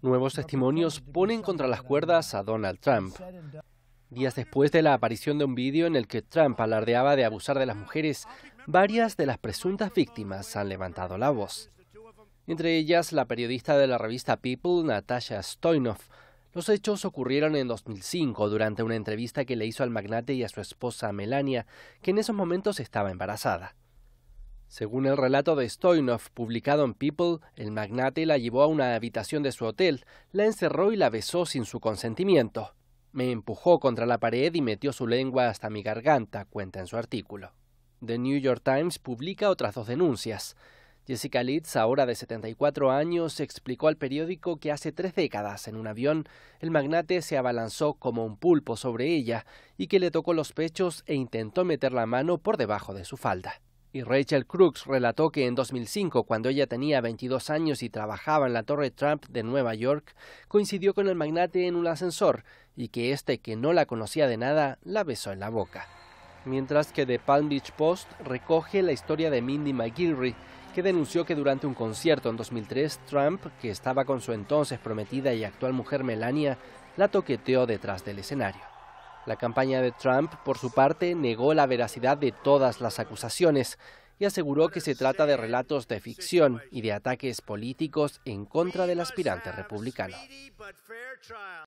Nuevos testimonios ponen contra las cuerdas a Donald Trump. Días después de la aparición de un vídeo en el que Trump alardeaba de abusar de las mujeres, varias de las presuntas víctimas han levantado la voz. Entre ellas, la periodista de la revista People, Natasha Stoinov. Los hechos ocurrieron en 2005 durante una entrevista que le hizo al magnate y a su esposa Melania, que en esos momentos estaba embarazada. Según el relato de Stoynov, publicado en People, el magnate la llevó a una habitación de su hotel, la encerró y la besó sin su consentimiento. Me empujó contra la pared y metió su lengua hasta mi garganta, cuenta en su artículo. The New York Times publica otras dos denuncias. Jessica Leeds, ahora de 74 años, explicó al periódico que hace tres décadas, en un avión, el magnate se abalanzó como un pulpo sobre ella y que le tocó los pechos e intentó meter la mano por debajo de su falda. Y Rachel Crooks relató que en 2005, cuando ella tenía 22 años y trabajaba en la Torre Trump de Nueva York, coincidió con el magnate en un ascensor y que este, que no la conocía de nada, la besó en la boca. Mientras que The Palm Beach Post recoge la historia de Mindy McGillery, que denunció que durante un concierto en 2003, Trump, que estaba con su entonces prometida y actual mujer Melania, la toqueteó detrás del escenario. La campaña de Trump, por su parte, negó la veracidad de todas las acusaciones y aseguró que se trata de relatos de ficción y de ataques políticos en contra del aspirante republicano.